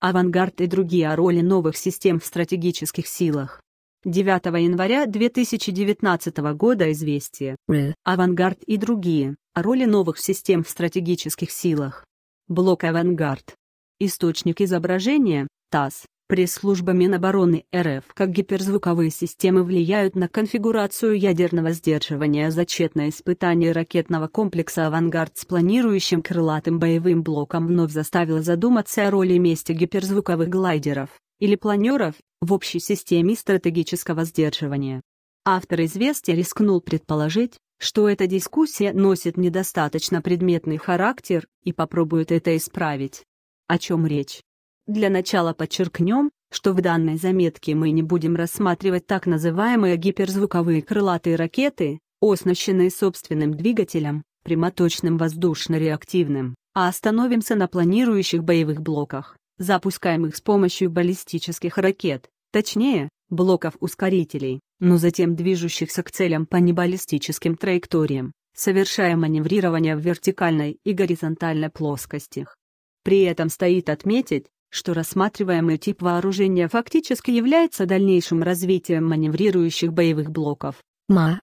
«Авангард» и другие о роли новых систем в стратегических силах. 9 января 2019 года «Известия», «Авангард» и другие о роли новых систем в стратегических силах. Блок «Авангард». Источник изображения – ТАСС, Пресс-служба Минобороны РФ как гиперзвуковые системы влияют на конфигурацию ядерного сдерживания зачетное испытание ракетного комплекса «Авангард» с планирующим крылатым боевым блоком вновь заставило задуматься о роли месте гиперзвуковых глайдеров, или планеров, в общей системе стратегического сдерживания. Автор известия рискнул предположить, что эта дискуссия носит недостаточно предметный характер и попробует это исправить. О чем речь? Для начала подчеркнем, что в данной заметке мы не будем рассматривать так называемые гиперзвуковые крылатые ракеты, оснащенные собственным двигателем, прямоточным воздушно-реактивным, а остановимся на планирующих боевых блоках, запускаемых с помощью баллистических ракет, точнее, блоков-ускорителей, но затем движущихся к целям по небаллистическим траекториям, совершая маневрирование в вертикальной и горизонтальной плоскостях. При этом стоит отметить, что рассматриваемый тип вооружения фактически является дальнейшим развитием маневрирующих боевых блоков МАВ,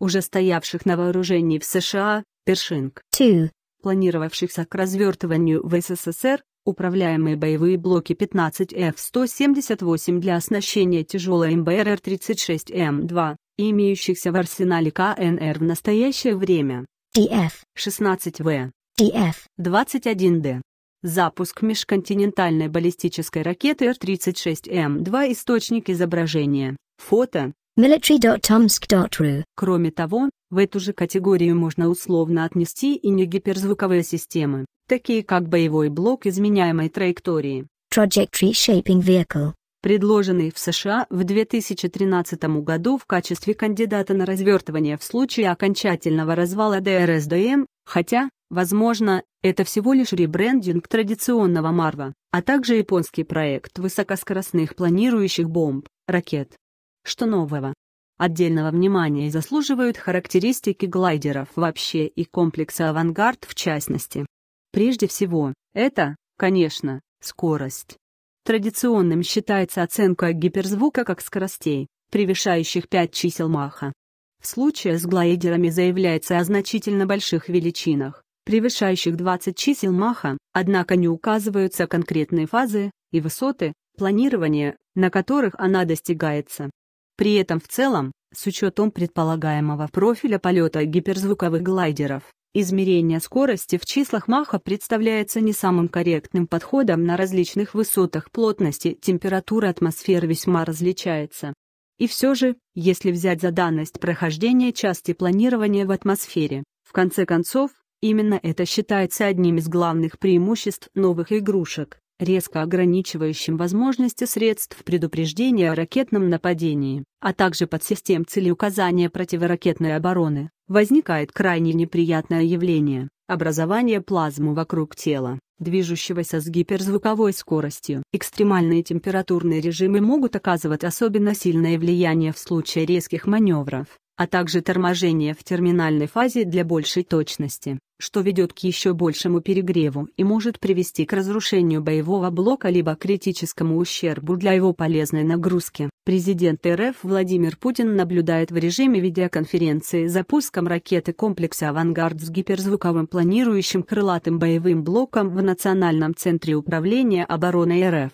уже стоявших на вооружении в США, Першинг, 2, планировавшихся к развертыванию в СССР, управляемые боевые блоки 15F-178 для оснащения тяжелой МБРР-36М2, имеющихся в арсенале КНР в настоящее время, ТФ 16 в DF-21Д, запуск межконтинентальной баллистической ракеты Р-36М, 2 источника изображения, фото, military.tomsk.ru. Кроме того, в эту же категорию можно условно отнести и негиперзвуковые системы, такие как боевой блок изменяемой траектории. Trajectory Shaping Vehicle предложенный в США в 2013 году в качестве кандидата на развертывание в случае окончательного развала ДРСДМ, хотя, Возможно, это всего лишь ребрендинг традиционного Марва, а также японский проект высокоскоростных планирующих бомб, ракет. Что нового? Отдельного внимания заслуживают характеристики глайдеров вообще и комплекса «Авангард» в частности. Прежде всего, это, конечно, скорость. Традиционным считается оценка гиперзвука как скоростей, превышающих 5 чисел Маха. В случае с глайдерами заявляется о значительно больших величинах, превышающих 20 чисел Маха, однако не указываются конкретные фазы и высоты планирования, на которых она достигается. При этом в целом, с учетом предполагаемого профиля полета гиперзвуковых глайдеров, измерение скорости в числах Маха представляется не самым корректным подходом на различных высотах плотности, температура атмосферы весьма различается. И все же, если взять за данность прохождения части планирования в атмосфере, в конце концов, Именно это считается одним из главных преимуществ новых игрушек, резко ограничивающим возможности средств предупреждения о ракетном нападении, а также подсистем целеуказания противоракетной обороны, возникает крайне неприятное явление – образование плазмы вокруг тела, движущегося с гиперзвуковой скоростью. Экстремальные температурные режимы могут оказывать особенно сильное влияние в случае резких маневров, а также торможения в терминальной фазе для большей точности что ведет к еще большему перегреву и может привести к разрушению боевого блока либо критическому ущербу для его полезной нагрузки. Президент РФ Владимир Путин наблюдает в режиме видеоконференции запуском ракеты комплекса «Авангард» с гиперзвуковым планирующим крылатым боевым блоком в Национальном центре управления обороны РФ.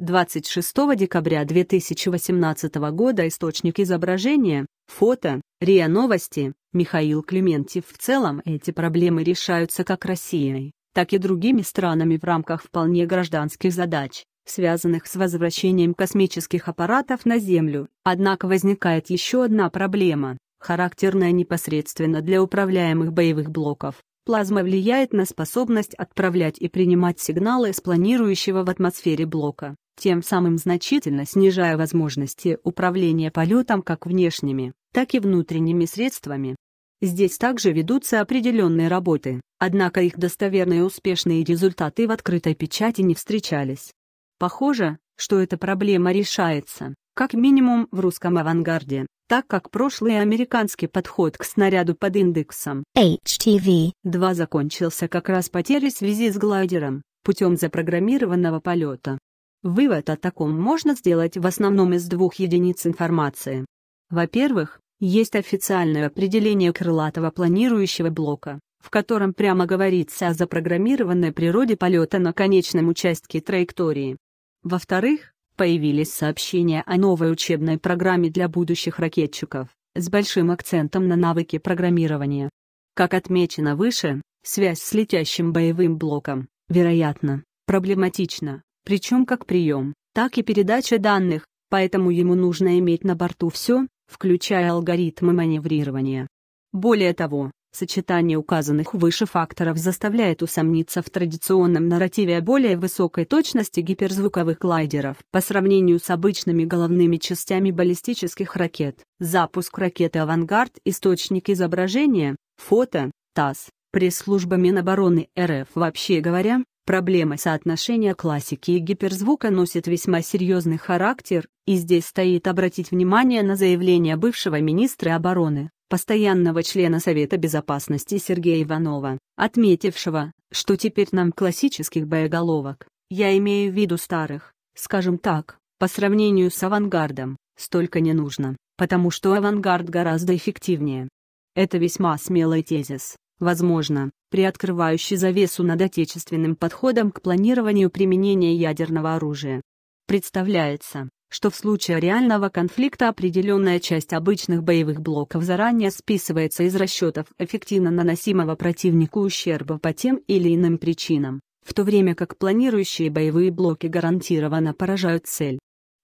26 декабря 2018 года источник изображения, фото, РИА Новости, Михаил Клементьев. В целом эти проблемы решаются как Россией, так и другими странами в рамках вполне гражданских задач, связанных с возвращением космических аппаратов на Землю. Однако возникает еще одна проблема, характерная непосредственно для управляемых боевых блоков. Плазма влияет на способность отправлять и принимать сигналы с планирующего в атмосфере блока тем самым значительно снижая возможности управления полетом как внешними, так и внутренними средствами. Здесь также ведутся определенные работы, однако их достоверные успешные результаты в открытой печати не встречались. Похоже, что эта проблема решается, как минимум в русском авангарде, так как прошлый американский подход к снаряду под индексом HTV-2 закончился как раз потерей связи с глайдером путем запрограммированного полета. Вывод о таком можно сделать в основном из двух единиц информации. Во-первых, есть официальное определение крылатого планирующего блока, в котором прямо говорится о запрограммированной природе полета на конечном участке траектории. Во-вторых, появились сообщения о новой учебной программе для будущих ракетчиков, с большим акцентом на навыки программирования. Как отмечено выше, связь с летящим боевым блоком, вероятно, проблематична, причем как прием, так и передача данных, поэтому ему нужно иметь на борту все, включая алгоритмы маневрирования. Более того, сочетание указанных выше факторов заставляет усомниться в традиционном нарративе о более высокой точности гиперзвуковых лайдеров по сравнению с обычными головными частями баллистических ракет. Запуск ракеты «Авангард» источник изображения, фото, ТАСС, пресс-служба Минобороны РФ вообще говоря, Проблема соотношения классики и гиперзвука носит весьма серьезный характер, и здесь стоит обратить внимание на заявление бывшего министра обороны, постоянного члена Совета Безопасности Сергея Иванова, отметившего, что теперь нам классических боеголовок, я имею в виду старых, скажем так, по сравнению с авангардом, столько не нужно, потому что авангард гораздо эффективнее. Это весьма смелый тезис, Возможно, приоткрывающий завесу над отечественным подходом к планированию применения ядерного оружия. Представляется, что в случае реального конфликта определенная часть обычных боевых блоков заранее списывается из расчетов эффективно наносимого противнику ущерба по тем или иным причинам, в то время как планирующие боевые блоки гарантированно поражают цель,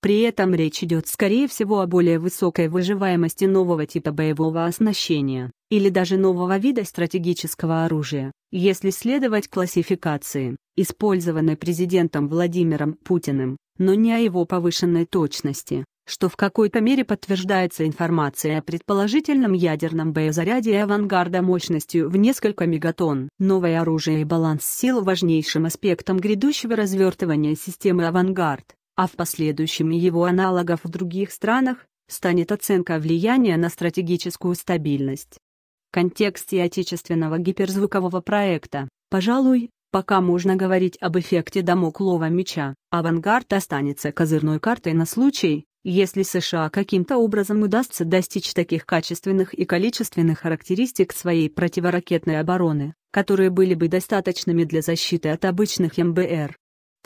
при этом речь идет скорее всего о более высокой выживаемости нового типа боевого оснащения, или даже нового вида стратегического оружия, если следовать классификации, использованной президентом Владимиром Путиным, но не о его повышенной точности, что в какой-то мере подтверждается информация о предположительном ядерном боезаряде и авангарда мощностью в несколько мегатонн. Новое оружие и баланс сил важнейшим аспектом грядущего развертывания системы авангард а в последующем и его аналогов в других странах, станет оценка влияния на стратегическую стабильность. В контексте отечественного гиперзвукового проекта, пожалуй, пока можно говорить об эффекте домоклова меча, авангард останется козырной картой на случай, если США каким-то образом удастся достичь таких качественных и количественных характеристик своей противоракетной обороны, которые были бы достаточными для защиты от обычных МБР.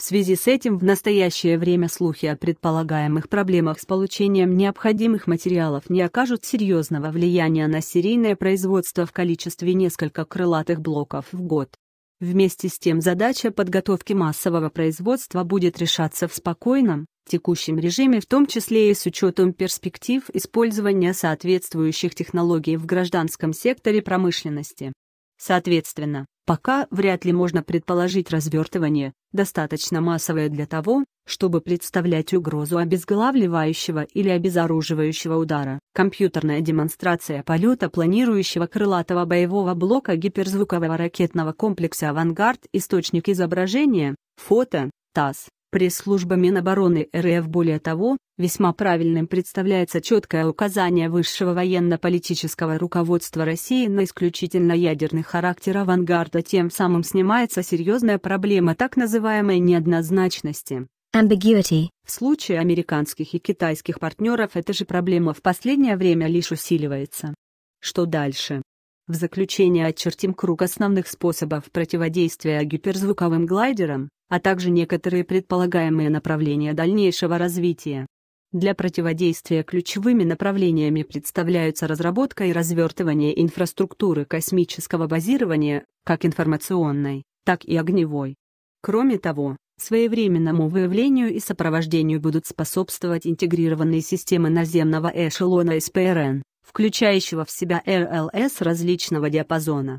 В связи с этим в настоящее время слухи о предполагаемых проблемах с получением необходимых материалов не окажут серьезного влияния на серийное производство в количестве несколько крылатых блоков в год. Вместе с тем задача подготовки массового производства будет решаться в спокойном, текущем режиме, в том числе и с учетом перспектив использования соответствующих технологий в гражданском секторе промышленности. Соответственно, Пока вряд ли можно предположить развертывание, достаточно массовое для того, чтобы представлять угрозу обезглавливающего или обезоруживающего удара. Компьютерная демонстрация полета планирующего крылатого боевого блока гиперзвукового ракетного комплекса «Авангард» источник изображения, фото, ТАСС. Пресс-служба Минобороны РФ более того, весьма правильным представляется четкое указание высшего военно-политического руководства России на исключительно ядерный характер авангарда, тем самым снимается серьезная проблема так называемой неоднозначности. Ambiguity. В случае американских и китайских партнеров эта же проблема в последнее время лишь усиливается. Что дальше? В заключение очертим круг основных способов противодействия гиперзвуковым глайдерам, а также некоторые предполагаемые направления дальнейшего развития. Для противодействия ключевыми направлениями представляются разработка и развертывание инфраструктуры космического базирования как информационной, так и огневой. Кроме того, своевременному выявлению и сопровождению будут способствовать интегрированные системы наземного эшелона СПРН, включающего в себя РЛС различного диапазона.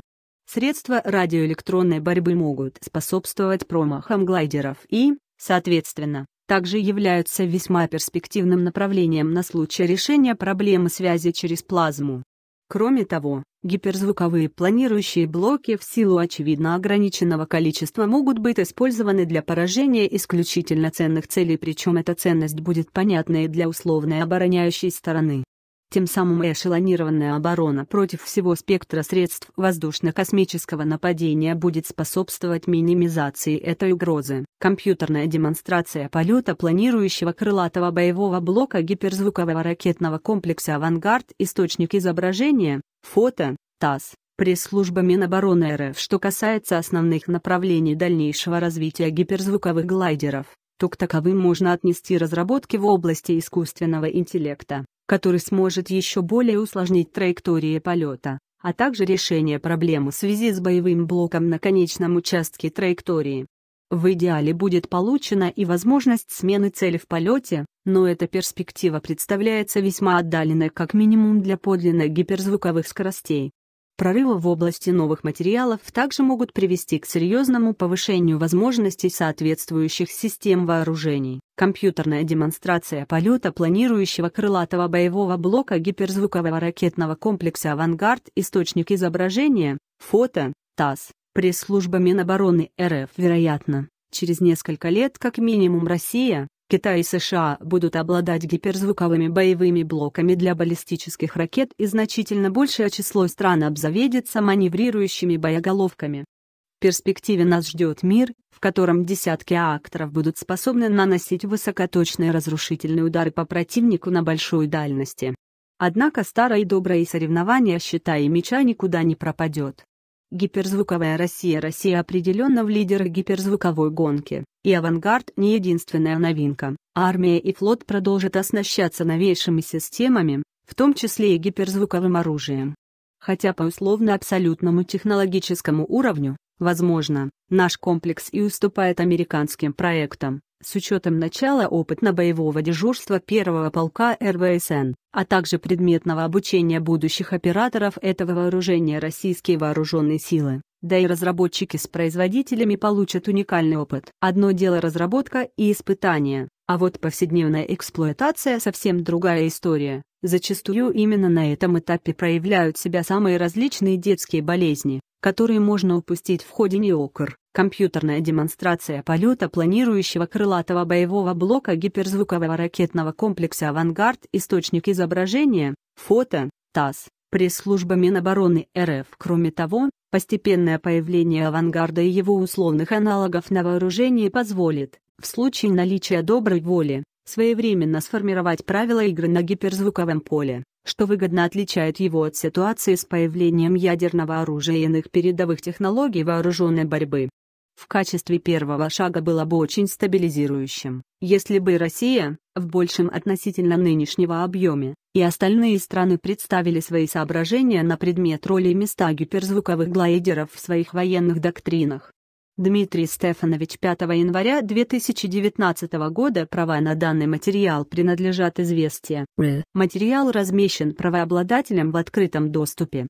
Средства радиоэлектронной борьбы могут способствовать промахам глайдеров и, соответственно, также являются весьма перспективным направлением на случай решения проблемы связи через плазму. Кроме того, гиперзвуковые планирующие блоки в силу очевидно ограниченного количества могут быть использованы для поражения исключительно ценных целей, причем эта ценность будет понятна и для условной обороняющей стороны. Тем самым эшелонированная оборона против всего спектра средств воздушно-космического нападения будет способствовать минимизации этой угрозы. Компьютерная демонстрация полета планирующего крылатого боевого блока гиперзвукового ракетного комплекса «Авангард» источник изображения, фото, ТАСС пресс-служба Минобороны РФ. Что касается основных направлений дальнейшего развития гиперзвуковых глайдеров, то к таковым можно отнести разработки в области искусственного интеллекта, который сможет еще более усложнить траектории полета, а также решение проблемы в связи с боевым блоком на конечном участке траектории. В идеале будет получена и возможность смены цели в полете, но эта перспектива представляется весьма отдаленной как минимум для подлинных гиперзвуковых скоростей. Прорывы в области новых материалов также могут привести к серьезному повышению возможностей соответствующих систем вооружений. Компьютерная демонстрация полета планирующего крылатого боевого блока гиперзвукового ракетного комплекса «Авангард» источник изображения, фото, ТАСС, пресс-служба Минобороны РФ, вероятно. Через несколько лет как минимум Россия, Китай и США будут обладать гиперзвуковыми боевыми блоками для баллистических ракет и значительно большее число стран обзаведется маневрирующими боеголовками. В перспективе нас ждет мир, в котором десятки акторов будут способны наносить высокоточные разрушительные удары по противнику на большой дальности. Однако старое и доброе соревнование «Щита и меча» никуда не пропадет. Гиперзвуковая Россия Россия определенно в лидерах гиперзвуковой гонки, и «Авангард» не единственная новинка. Армия и флот продолжат оснащаться новейшими системами, в том числе и гиперзвуковым оружием. Хотя по условно-абсолютному технологическому уровню, возможно, наш комплекс и уступает американским проектам, с учетом начала опытно-боевого дежурства первого полка РВСН, а также предметного обучения будущих операторов этого вооружения российские вооруженные силы. Да и разработчики с производителями получат уникальный опыт. Одно дело разработка и испытания, а вот повседневная эксплуатация совсем другая история. Зачастую именно на этом этапе проявляют себя самые различные детские болезни, которые можно упустить в ходе неокр. Компьютерная демонстрация полета планирующего крылатого боевого блока гиперзвукового ракетного комплекса «Авангард» источник изображения, фото, ТАСС, пресс-служба Минобороны РФ. Кроме того, постепенное появление «Авангарда» и его условных аналогов на вооружении позволит, в случае наличия доброй воли, своевременно сформировать правила игры на гиперзвуковом поле, что выгодно отличает его от ситуации с появлением ядерного оружия и иных передовых технологий вооруженной борьбы. В качестве первого шага было бы очень стабилизирующим, если бы Россия, в большем относительно нынешнего объеме, и остальные страны представили свои соображения на предмет роли места гиперзвуковых глайдеров в своих военных доктринах. Дмитрий Стефанович 5 января 2019 года права на данный материал принадлежат известия. Материал размещен правообладателем в открытом доступе.